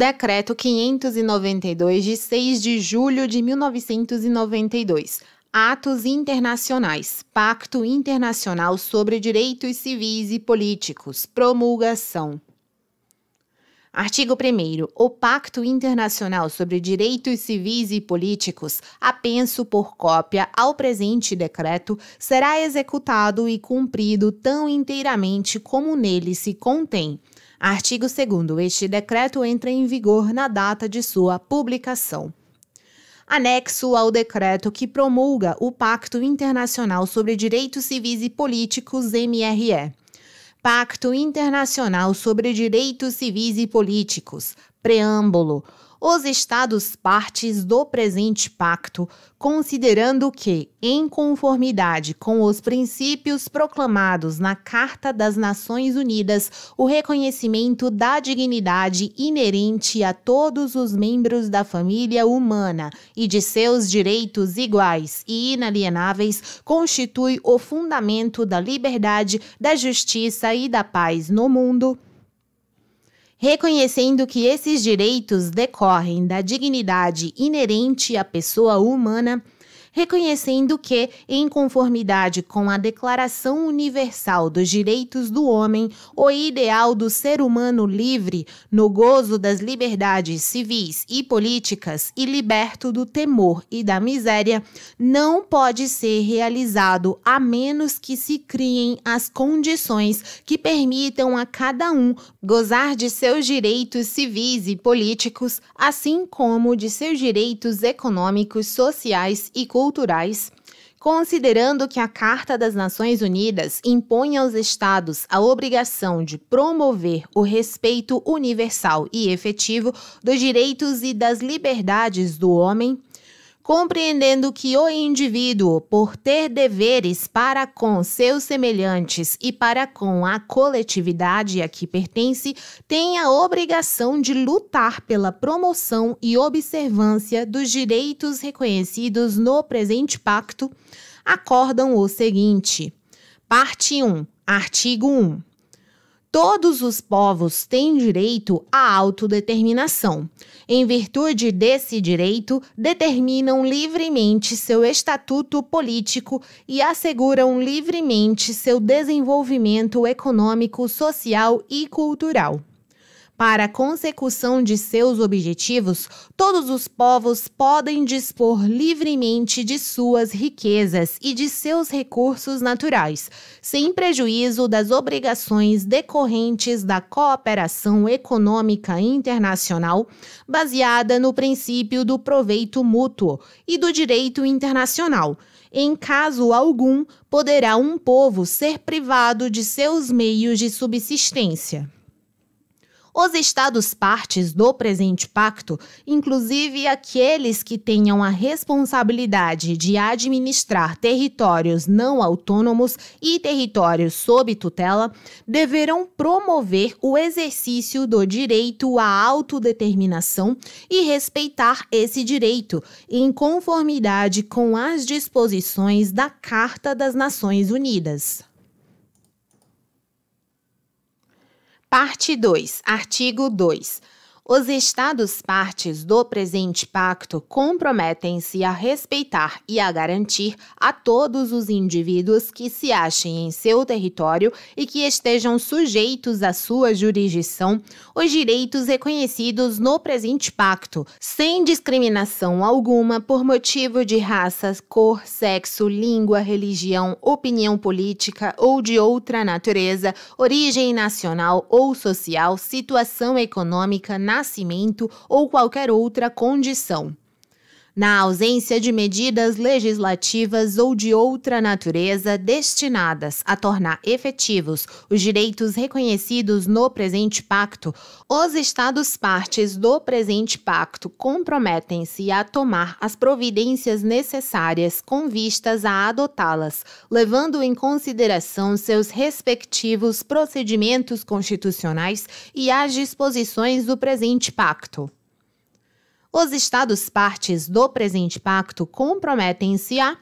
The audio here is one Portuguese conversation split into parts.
Decreto 592 de 6 de julho de 1992. Atos Internacionais, Pacto Internacional sobre Direitos Civis e Políticos, promulgação. Artigo 1. O Pacto Internacional sobre Direitos Civis e Políticos, apenso por cópia ao presente decreto, será executado e cumprido tão inteiramente como nele se contém. Artigo 2. Este decreto entra em vigor na data de sua publicação. Anexo ao decreto que promulga o Pacto Internacional sobre Direitos Civis e Políticos, MRE. Pacto Internacional sobre Direitos Civis e Políticos. Preâmbulo os Estados partes do presente pacto, considerando que, em conformidade com os princípios proclamados na Carta das Nações Unidas, o reconhecimento da dignidade inerente a todos os membros da família humana e de seus direitos iguais e inalienáveis constitui o fundamento da liberdade, da justiça e da paz no mundo reconhecendo que esses direitos decorrem da dignidade inerente à pessoa humana reconhecendo que, em conformidade com a Declaração Universal dos Direitos do Homem, o ideal do ser humano livre, no gozo das liberdades civis e políticas e liberto do temor e da miséria, não pode ser realizado a menos que se criem as condições que permitam a cada um gozar de seus direitos civis e políticos, assim como de seus direitos econômicos, sociais e culturais culturais, considerando que a Carta das Nações Unidas impõe aos Estados a obrigação de promover o respeito universal e efetivo dos direitos e das liberdades do homem, compreendendo que o indivíduo, por ter deveres para com seus semelhantes e para com a coletividade a que pertence, tem a obrigação de lutar pela promoção e observância dos direitos reconhecidos no presente pacto, acordam o seguinte: Parte 1, artigo 1. Todos os povos têm direito à autodeterminação. Em virtude desse direito, determinam livremente seu estatuto político e asseguram livremente seu desenvolvimento econômico, social e cultural. Para a consecução de seus objetivos, todos os povos podem dispor livremente de suas riquezas e de seus recursos naturais, sem prejuízo das obrigações decorrentes da cooperação econômica internacional, baseada no princípio do proveito mútuo e do direito internacional. Em caso algum, poderá um povo ser privado de seus meios de subsistência. Os Estados partes do presente pacto, inclusive aqueles que tenham a responsabilidade de administrar territórios não autônomos e territórios sob tutela, deverão promover o exercício do direito à autodeterminação e respeitar esse direito, em conformidade com as disposições da Carta das Nações Unidas. Parte 2, artigo 2. Os Estados partes do presente pacto comprometem-se a respeitar e a garantir a todos os indivíduos que se achem em seu território e que estejam sujeitos à sua jurisdição os direitos reconhecidos no presente pacto, sem discriminação alguma por motivo de raça, cor, sexo, língua, religião, opinião política ou de outra natureza, origem nacional ou social, situação econômica, nacional nascimento ou qualquer outra condição na ausência de medidas legislativas ou de outra natureza destinadas a tornar efetivos os direitos reconhecidos no presente pacto, os Estados partes do presente pacto comprometem-se a tomar as providências necessárias com vistas a adotá-las, levando em consideração seus respectivos procedimentos constitucionais e as disposições do presente pacto. Os Estados partes do presente pacto comprometem-se a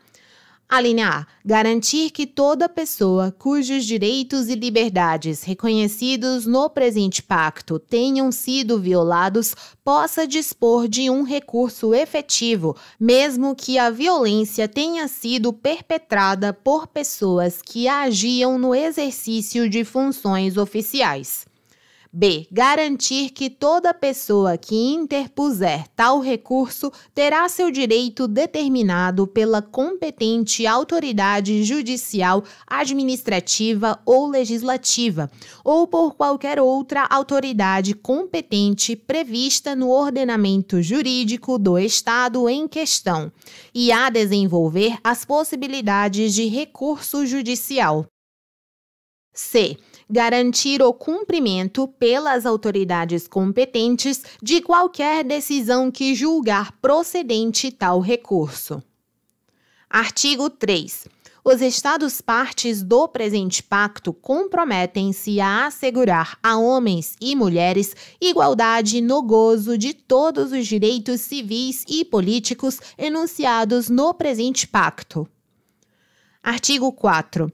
a linha A. Garantir que toda pessoa cujos direitos e liberdades reconhecidos no presente pacto tenham sido violados possa dispor de um recurso efetivo, mesmo que a violência tenha sido perpetrada por pessoas que agiam no exercício de funções oficiais. B. Garantir que toda pessoa que interpuser tal recurso terá seu direito determinado pela competente autoridade judicial, administrativa ou legislativa, ou por qualquer outra autoridade competente prevista no ordenamento jurídico do Estado em questão, e a desenvolver as possibilidades de recurso judicial. C garantir o cumprimento pelas autoridades competentes de qualquer decisão que julgar procedente tal recurso. Artigo 3. Os Estados partes do presente pacto comprometem-se a assegurar a homens e mulheres igualdade no gozo de todos os direitos civis e políticos enunciados no presente pacto. Artigo 4.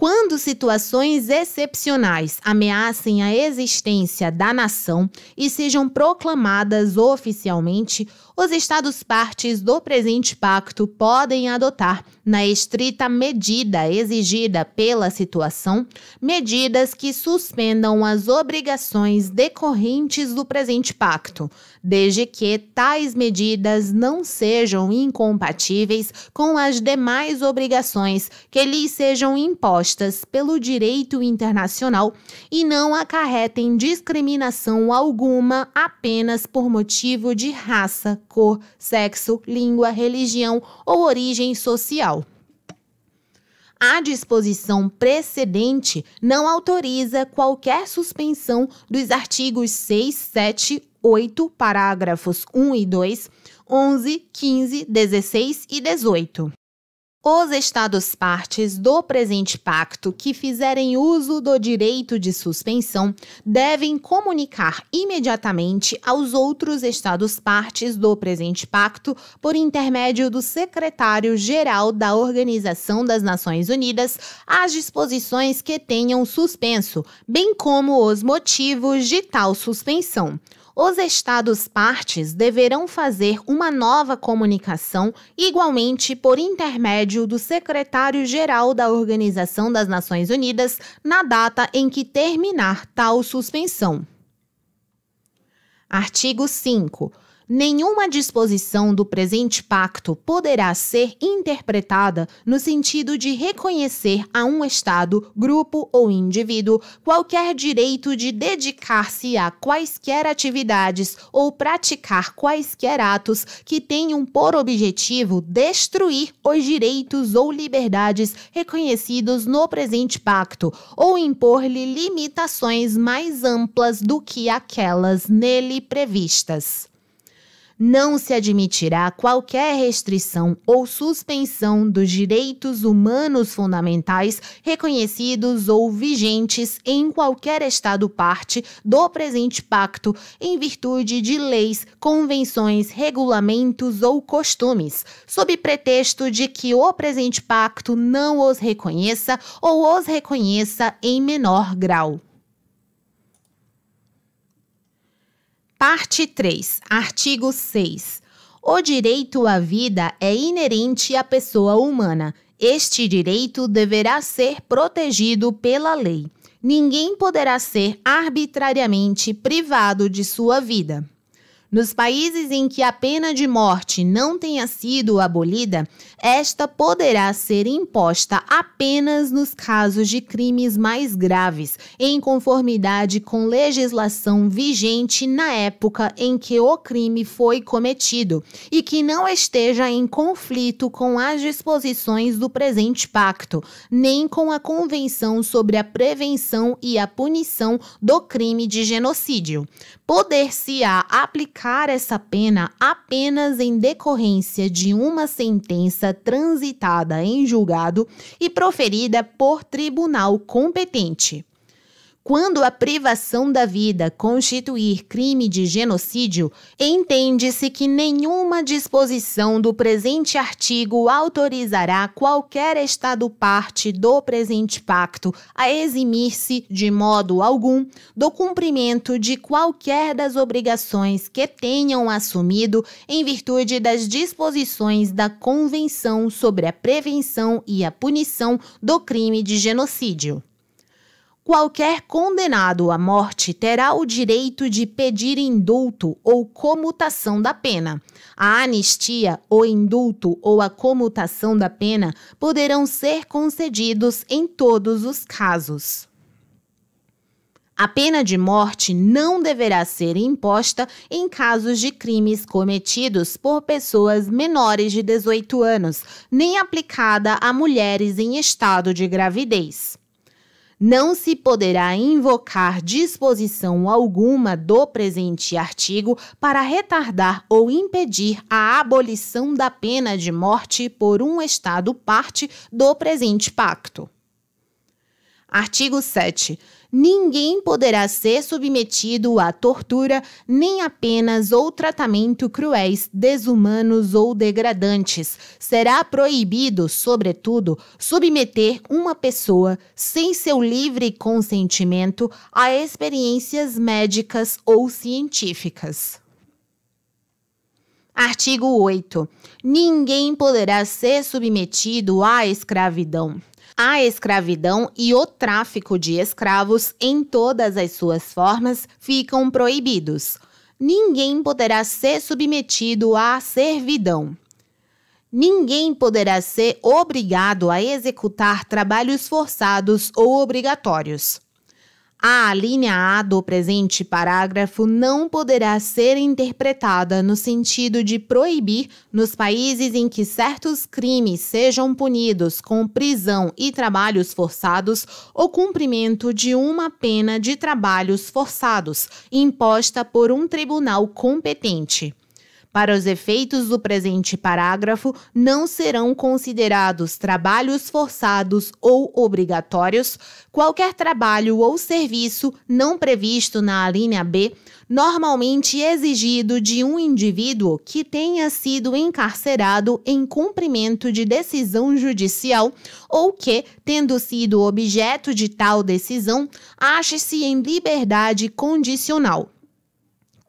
Quando situações excepcionais ameacem a existência da nação e sejam proclamadas oficialmente, os Estados partes do presente pacto podem adotar, na estrita medida exigida pela situação, medidas que suspendam as obrigações decorrentes do presente pacto, desde que tais medidas não sejam incompatíveis com as demais obrigações que lhes sejam impostas pelo direito internacional e não acarretem discriminação alguma apenas por motivo de raça, cor, sexo, língua, religião ou origem social. A disposição precedente não autoriza qualquer suspensão dos artigos 6, 7, 8, parágrafos 1 e 2, 11, 15, 16 e 18. Os Estados partes do presente pacto que fizerem uso do direito de suspensão devem comunicar imediatamente aos outros Estados partes do presente pacto, por intermédio do secretário-geral da Organização das Nações Unidas, as disposições que tenham suspenso, bem como os motivos de tal suspensão. Os Estados-partes deverão fazer uma nova comunicação, igualmente por intermédio do secretário-geral da Organização das Nações Unidas, na data em que terminar tal suspensão. Artigo 5. Nenhuma disposição do presente pacto poderá ser interpretada no sentido de reconhecer a um Estado, grupo ou indivíduo qualquer direito de dedicar-se a quaisquer atividades ou praticar quaisquer atos que tenham por objetivo destruir os direitos ou liberdades reconhecidos no presente pacto ou impor-lhe limitações mais amplas do que aquelas nele previstas não se admitirá qualquer restrição ou suspensão dos direitos humanos fundamentais reconhecidos ou vigentes em qualquer Estado parte do presente pacto, em virtude de leis, convenções, regulamentos ou costumes, sob pretexto de que o presente pacto não os reconheça ou os reconheça em menor grau. Parte 3, artigo 6. O direito à vida é inerente à pessoa humana. Este direito deverá ser protegido pela lei. Ninguém poderá ser arbitrariamente privado de sua vida. Nos países em que a pena de morte não tenha sido abolida, esta poderá ser imposta apenas nos casos de crimes mais graves, em conformidade com legislação vigente na época em que o crime foi cometido e que não esteja em conflito com as disposições do presente pacto, nem com a Convenção sobre a Prevenção e a Punição do Crime de Genocídio. Poder-se-á aplicar essa pena apenas em decorrência de uma sentença transitada em julgado e proferida por tribunal competente. Quando a privação da vida constituir crime de genocídio, entende-se que nenhuma disposição do presente artigo autorizará qualquer Estado parte do presente pacto a eximir-se, de modo algum, do cumprimento de qualquer das obrigações que tenham assumido em virtude das disposições da Convenção sobre a Prevenção e a Punição do Crime de Genocídio qualquer condenado à morte terá o direito de pedir indulto ou comutação da pena. A anistia, o indulto ou a comutação da pena poderão ser concedidos em todos os casos. A pena de morte não deverá ser imposta em casos de crimes cometidos por pessoas menores de 18 anos, nem aplicada a mulheres em estado de gravidez não se poderá invocar disposição alguma do presente artigo para retardar ou impedir a abolição da pena de morte por um Estado parte do presente pacto. Artigo 7. Ninguém poderá ser submetido à tortura, nem a penas ou tratamento cruéis, desumanos ou degradantes. Será proibido, sobretudo, submeter uma pessoa, sem seu livre consentimento, a experiências médicas ou científicas. Artigo 8. Ninguém poderá ser submetido à escravidão a escravidão e o tráfico de escravos em todas as suas formas ficam proibidos. Ninguém poderá ser submetido à servidão. Ninguém poderá ser obrigado a executar trabalhos forçados ou obrigatórios. A linha A do presente parágrafo não poderá ser interpretada no sentido de proibir, nos países em que certos crimes sejam punidos com prisão e trabalhos forçados, o cumprimento de uma pena de trabalhos forçados, imposta por um tribunal competente. Para os efeitos do presente parágrafo, não serão considerados trabalhos forçados ou obrigatórios qualquer trabalho ou serviço não previsto na linha B, normalmente exigido de um indivíduo que tenha sido encarcerado em cumprimento de decisão judicial ou que, tendo sido objeto de tal decisão, ache-se em liberdade condicional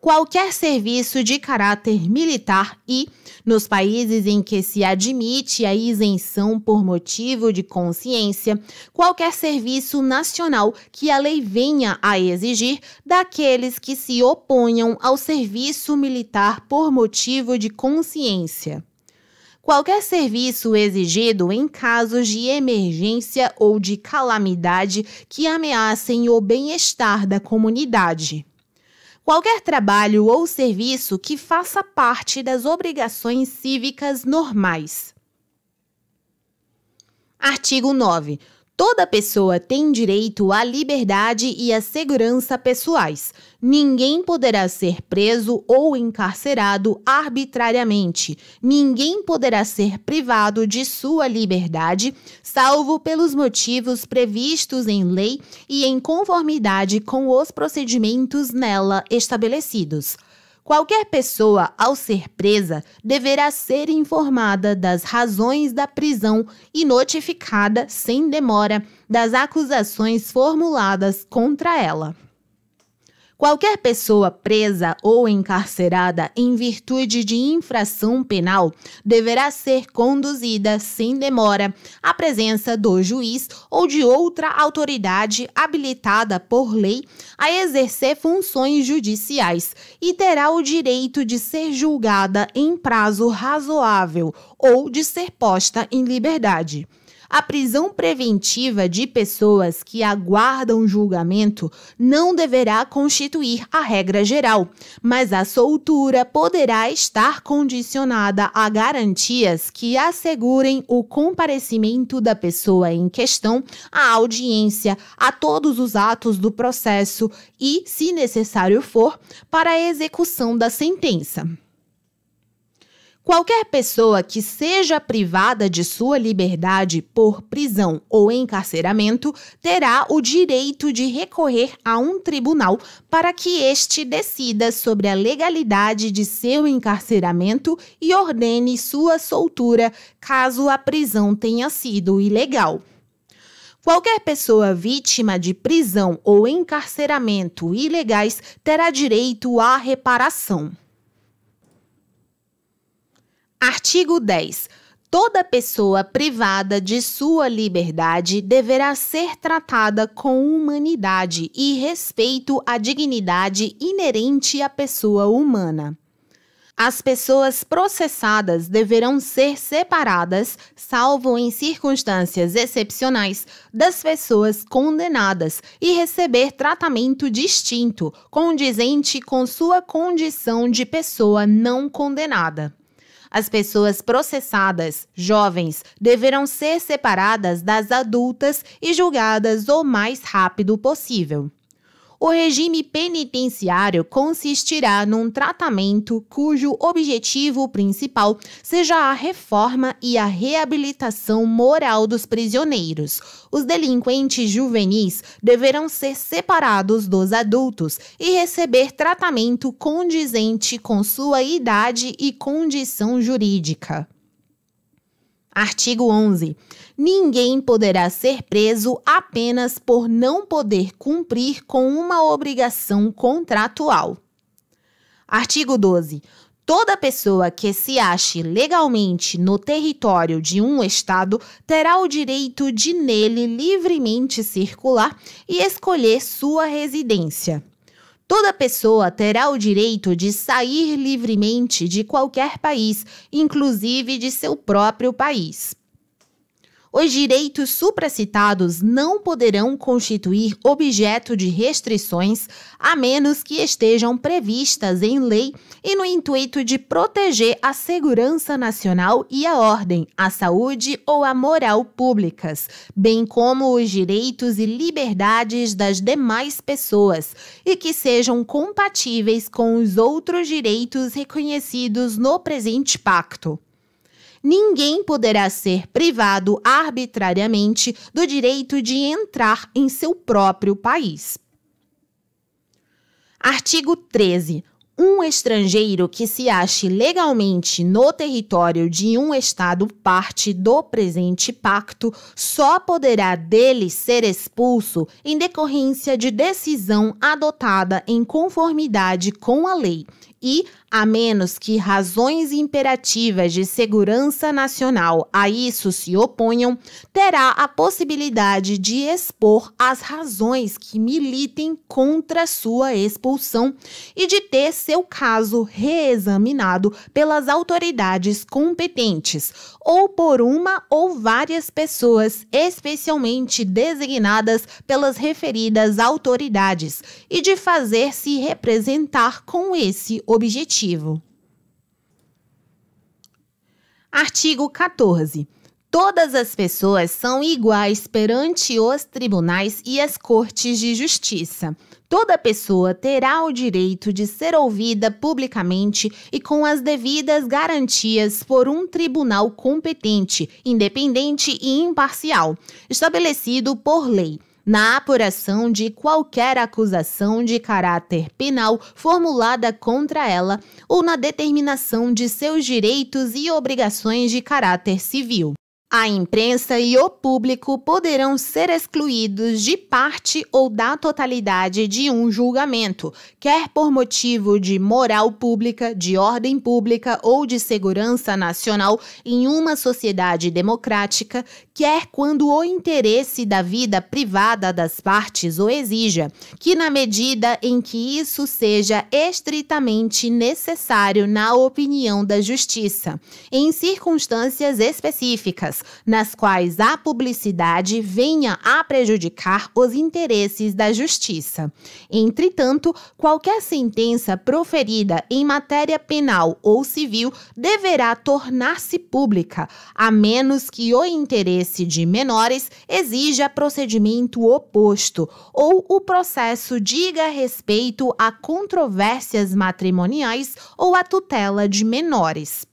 qualquer serviço de caráter militar e, nos países em que se admite a isenção por motivo de consciência, qualquer serviço nacional que a lei venha a exigir daqueles que se oponham ao serviço militar por motivo de consciência qualquer serviço exigido em casos de emergência ou de calamidade que ameacem o bem-estar da comunidade. Qualquer trabalho ou serviço que faça parte das obrigações cívicas normais. Artigo 9. Toda pessoa tem direito à liberdade e à segurança pessoais. Ninguém poderá ser preso ou encarcerado arbitrariamente. Ninguém poderá ser privado de sua liberdade, salvo pelos motivos previstos em lei e em conformidade com os procedimentos nela estabelecidos. Qualquer pessoa, ao ser presa, deverá ser informada das razões da prisão e notificada, sem demora, das acusações formuladas contra ela. Qualquer pessoa presa ou encarcerada em virtude de infração penal deverá ser conduzida sem demora à presença do juiz ou de outra autoridade habilitada por lei a exercer funções judiciais e terá o direito de ser julgada em prazo razoável ou de ser posta em liberdade. A prisão preventiva de pessoas que aguardam julgamento não deverá constituir a regra geral, mas a soltura poderá estar condicionada a garantias que assegurem o comparecimento da pessoa em questão à audiência, a todos os atos do processo e, se necessário for, para a execução da sentença. Qualquer pessoa que seja privada de sua liberdade por prisão ou encarceramento terá o direito de recorrer a um tribunal para que este decida sobre a legalidade de seu encarceramento e ordene sua soltura caso a prisão tenha sido ilegal. Qualquer pessoa vítima de prisão ou encarceramento ilegais terá direito à reparação. Artigo 10. Toda pessoa privada de sua liberdade deverá ser tratada com humanidade e respeito à dignidade inerente à pessoa humana. As pessoas processadas deverão ser separadas, salvo em circunstâncias excepcionais, das pessoas condenadas e receber tratamento distinto, condizente com sua condição de pessoa não condenada. As pessoas processadas, jovens, deverão ser separadas das adultas e julgadas o mais rápido possível. O regime penitenciário consistirá num tratamento cujo objetivo principal seja a reforma e a reabilitação moral dos prisioneiros. Os delinquentes juvenis deverão ser separados dos adultos e receber tratamento condizente com sua idade e condição jurídica. Artigo 11 ninguém poderá ser preso apenas por não poder cumprir com uma obrigação contratual. Artigo 12. Toda pessoa que se ache legalmente no território de um Estado terá o direito de nele livremente circular e escolher sua residência. Toda pessoa terá o direito de sair livremente de qualquer país, inclusive de seu próprio país. Os direitos supracitados não poderão constituir objeto de restrições, a menos que estejam previstas em lei e no intuito de proteger a segurança nacional e a ordem, a saúde ou a moral públicas, bem como os direitos e liberdades das demais pessoas, e que sejam compatíveis com os outros direitos reconhecidos no presente pacto ninguém poderá ser privado arbitrariamente do direito de entrar em seu próprio país. Artigo 13. Um estrangeiro que se ache legalmente no território de um Estado parte do presente pacto só poderá dele ser expulso em decorrência de decisão adotada em conformidade com a lei e a menos que razões imperativas de segurança nacional a isso se oponham, terá a possibilidade de expor as razões que militem contra sua expulsão e de ter seu caso reexaminado pelas autoridades competentes ou por uma ou várias pessoas especialmente designadas pelas referidas autoridades e de fazer-se representar com esse objetivo objetivo. Artigo 14. Todas as pessoas são iguais perante os tribunais e as cortes de justiça. Toda pessoa terá o direito de ser ouvida publicamente e com as devidas garantias por um tribunal competente, independente e imparcial, estabelecido por lei na apuração de qualquer acusação de caráter penal formulada contra ela ou na determinação de seus direitos e obrigações de caráter civil. A imprensa e o público poderão ser excluídos de parte ou da totalidade de um julgamento, quer por motivo de moral pública, de ordem pública ou de segurança nacional em uma sociedade democrática, quer quando o interesse da vida privada das partes o exija, que na medida em que isso seja estritamente necessário na opinião da justiça, em circunstâncias específicas formas nas quais a publicidade venha a prejudicar os interesses da justiça. Entretanto, qualquer sentença proferida em matéria penal ou civil deverá tornar-se pública, a menos que o interesse de menores exija procedimento oposto ou o processo diga respeito a controvérsias matrimoniais ou a tutela de menores.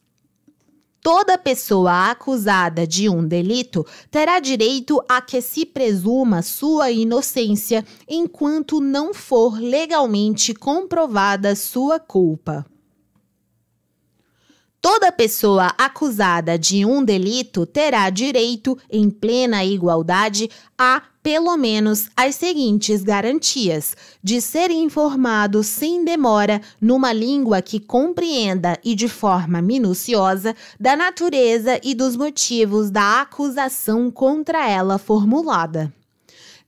Toda pessoa acusada de um delito terá direito a que se presuma sua inocência enquanto não for legalmente comprovada sua culpa. Toda pessoa acusada de um delito terá direito, em plena igualdade, a pelo menos as seguintes garantias: de ser informado sem demora, numa língua que compreenda e de forma minuciosa, da natureza e dos motivos da acusação contra ela formulada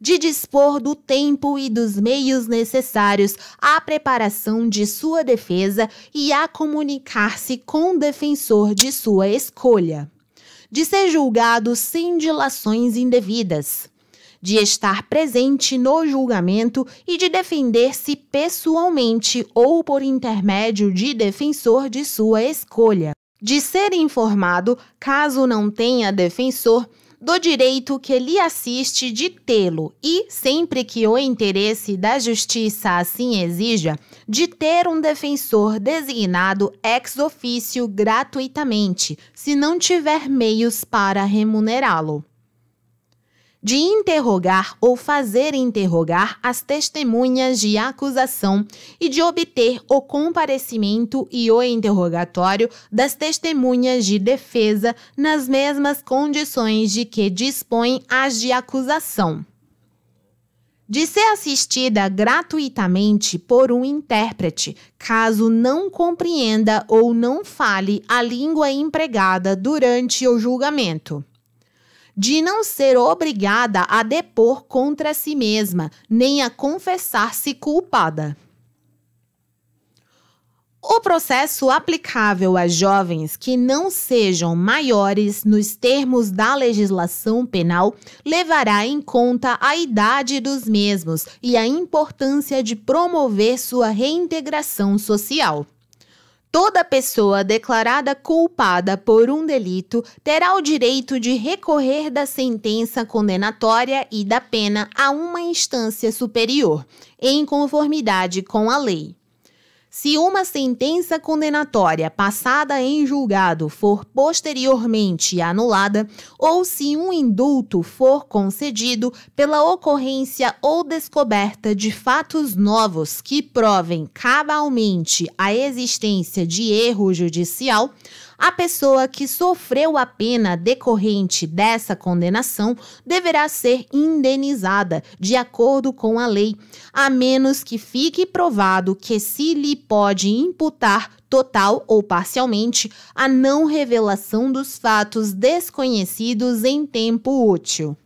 de dispor do tempo e dos meios necessários à preparação de sua defesa e a comunicar-se com o defensor de sua escolha, de ser julgado sem dilações indevidas de estar presente no julgamento e de defender-se pessoalmente ou por intermédio de defensor de sua escolha, de ser informado, caso não tenha defensor, do direito que lhe assiste de tê-lo e, sempre que o interesse da justiça assim exija, de ter um defensor designado ex ofício gratuitamente, se não tiver meios para remunerá-lo de interrogar ou fazer interrogar as testemunhas de acusação e de obter o comparecimento e o interrogatório das testemunhas de defesa nas mesmas condições de que dispõem as de acusação. De ser assistida gratuitamente por um intérprete, caso não compreenda ou não fale a língua empregada durante o julgamento de não ser obrigada a depor contra si mesma, nem a confessar-se culpada. O processo aplicável a jovens que não sejam maiores nos termos da legislação penal levará em conta a idade dos mesmos e a importância de promover sua reintegração social. Toda pessoa declarada culpada por um delito terá o direito de recorrer da sentença condenatória e da pena a uma instância superior, em conformidade com a lei. Se uma sentença condenatória passada em julgado for posteriormente anulada ou se um indulto for concedido pela ocorrência ou descoberta de fatos novos que provem cabalmente a existência de erro judicial, a pessoa que sofreu a pena decorrente dessa condenação deverá ser indenizada de acordo com a lei, a menos que fique provado que se lhe pode imputar total ou parcialmente a não revelação dos fatos desconhecidos em tempo útil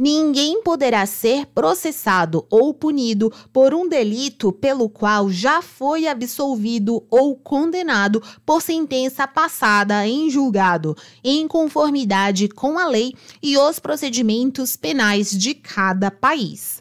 ninguém poderá ser processado ou punido por um delito pelo qual já foi absolvido ou condenado por sentença passada em julgado, em conformidade com a lei e os procedimentos penais de cada país.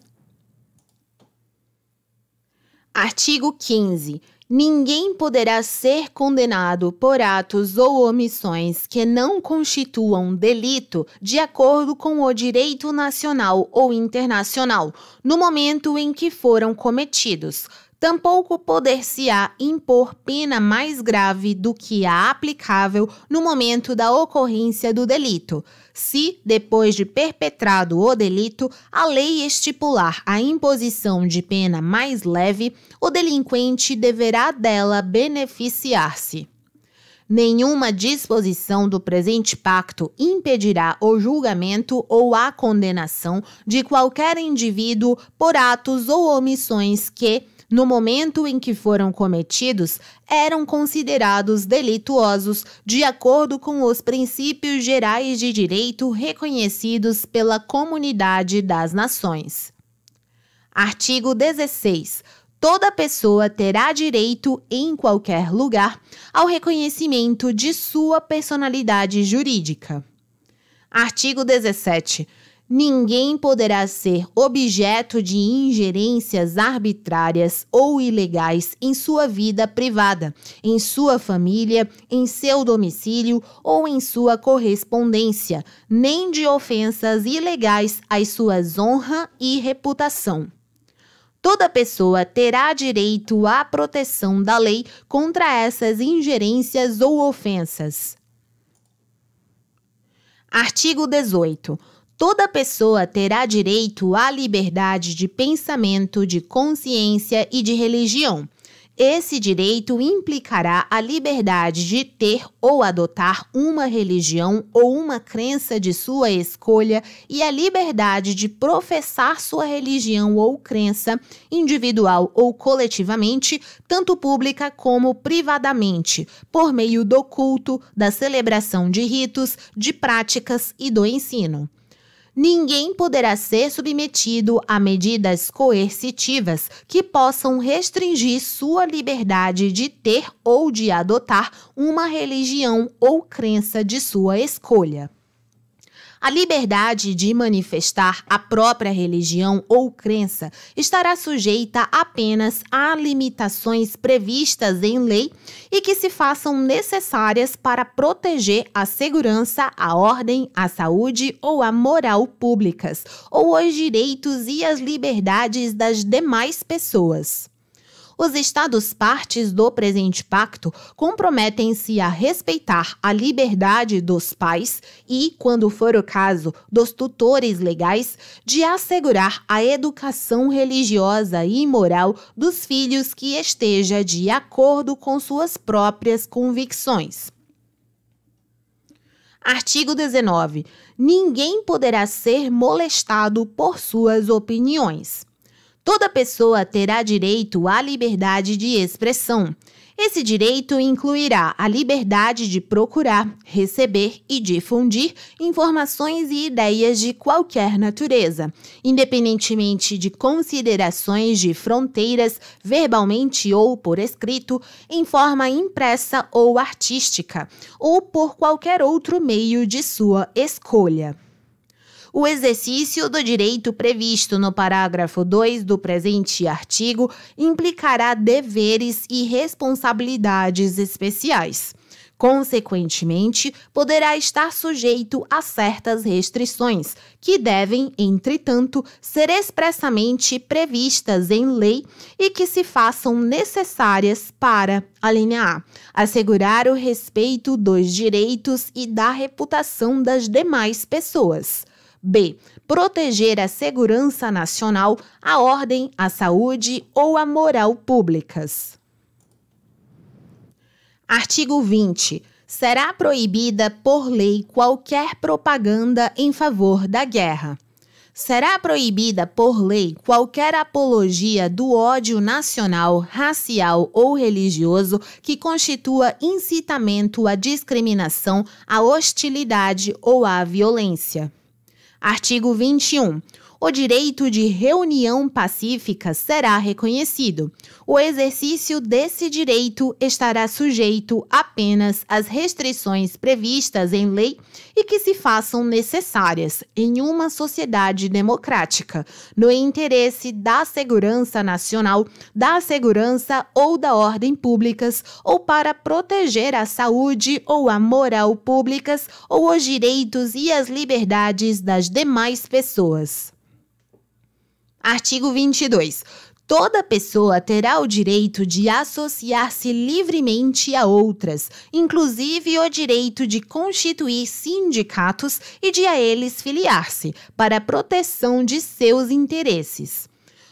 Artigo 15. Ninguém poderá ser condenado por atos ou omissões que não constituam delito de acordo com o direito nacional ou internacional no momento em que foram cometidos Tampouco poder-se-á impor pena mais grave do que a aplicável no momento da ocorrência do delito, se, depois de perpetrado o delito, a lei estipular a imposição de pena mais leve, o delinquente deverá dela beneficiar-se. Nenhuma disposição do presente pacto impedirá o julgamento ou a condenação de qualquer indivíduo por atos ou omissões que, no momento em que foram cometidos, eram considerados delituosos de acordo com os princípios gerais de direito reconhecidos pela Comunidade das Nações. Artigo 16 toda pessoa terá direito, em qualquer lugar, ao reconhecimento de sua personalidade jurídica. Artigo 17. Ninguém poderá ser objeto de ingerências arbitrárias ou ilegais em sua vida privada, em sua família, em seu domicílio ou em sua correspondência, nem de ofensas ilegais às suas honra e reputação. Toda pessoa terá direito à proteção da lei contra essas ingerências ou ofensas. Artigo 18. Toda pessoa terá direito à liberdade de pensamento, de consciência e de religião. Esse direito implicará a liberdade de ter ou adotar uma religião ou uma crença de sua escolha e a liberdade de professar sua religião ou crença, individual ou coletivamente, tanto pública como privadamente, por meio do culto, da celebração de ritos, de práticas e do ensino. Ninguém poderá ser submetido a medidas coercitivas que possam restringir sua liberdade de ter ou de adotar uma religião ou crença de sua escolha. A liberdade de manifestar a própria religião ou crença estará sujeita apenas a limitações previstas em lei e que se façam necessárias para proteger a segurança, a ordem, a saúde ou a moral públicas, ou os direitos e as liberdades das demais pessoas. Os Estados partes do presente pacto comprometem-se a respeitar a liberdade dos pais e, quando for o caso, dos tutores legais, de assegurar a educação religiosa e moral dos filhos que esteja de acordo com suas próprias convicções. Artigo 19. Ninguém poderá ser molestado por suas opiniões. Toda pessoa terá direito à liberdade de expressão. Esse direito incluirá a liberdade de procurar, receber e difundir informações e ideias de qualquer natureza, independentemente de considerações de fronteiras, verbalmente ou por escrito, em forma impressa ou artística, ou por qualquer outro meio de sua escolha o exercício do direito previsto no parágrafo 2 do presente artigo implicará deveres e responsabilidades especiais. Consequentemente, poderá estar sujeito a certas restrições, que devem, entretanto, ser expressamente previstas em lei e que se façam necessárias para, a linha A, assegurar o respeito dos direitos e da reputação das demais pessoas. B. Proteger a segurança nacional, a ordem, a saúde ou a moral públicas. Artigo 20. Será proibida por lei qualquer propaganda em favor da guerra. Será proibida por lei qualquer apologia do ódio nacional, racial ou religioso que constitua incitamento à discriminação, à hostilidade ou à violência. Artigo 21 o direito de reunião pacífica será reconhecido. O exercício desse direito estará sujeito apenas às restrições previstas em lei e que se façam necessárias em uma sociedade democrática, no interesse da segurança nacional, da segurança ou da ordem públicas, ou para proteger a saúde ou a moral públicas ou os direitos e as liberdades das demais pessoas. Artigo 22. Toda pessoa terá o direito de associar-se livremente a outras, inclusive o direito de constituir sindicatos e de a eles filiar-se, para a proteção de seus interesses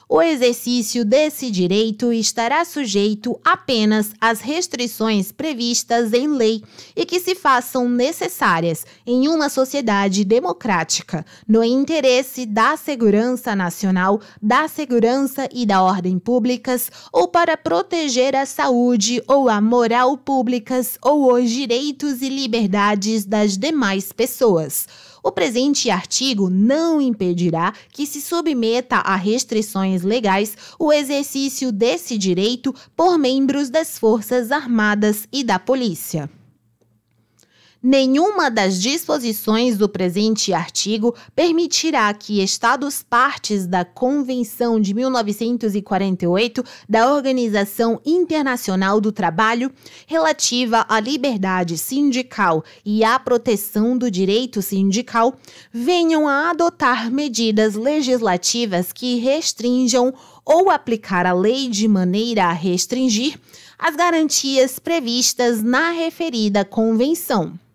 o exercício desse direito estará sujeito apenas às restrições previstas em lei e que se façam necessárias em uma sociedade democrática, no interesse da segurança nacional, da segurança e da ordem públicas, ou para proteger a saúde ou a moral públicas ou os direitos e liberdades das demais pessoas o presente artigo não impedirá que se submeta a restrições legais o exercício desse direito por membros das Forças Armadas e da Polícia. Nenhuma das disposições do presente artigo permitirá que Estados partes da Convenção de 1948 da Organização Internacional do Trabalho, relativa à liberdade sindical e à proteção do direito sindical, venham a adotar medidas legislativas que restringam ou aplicar a lei de maneira a restringir as garantias previstas na referida convenção.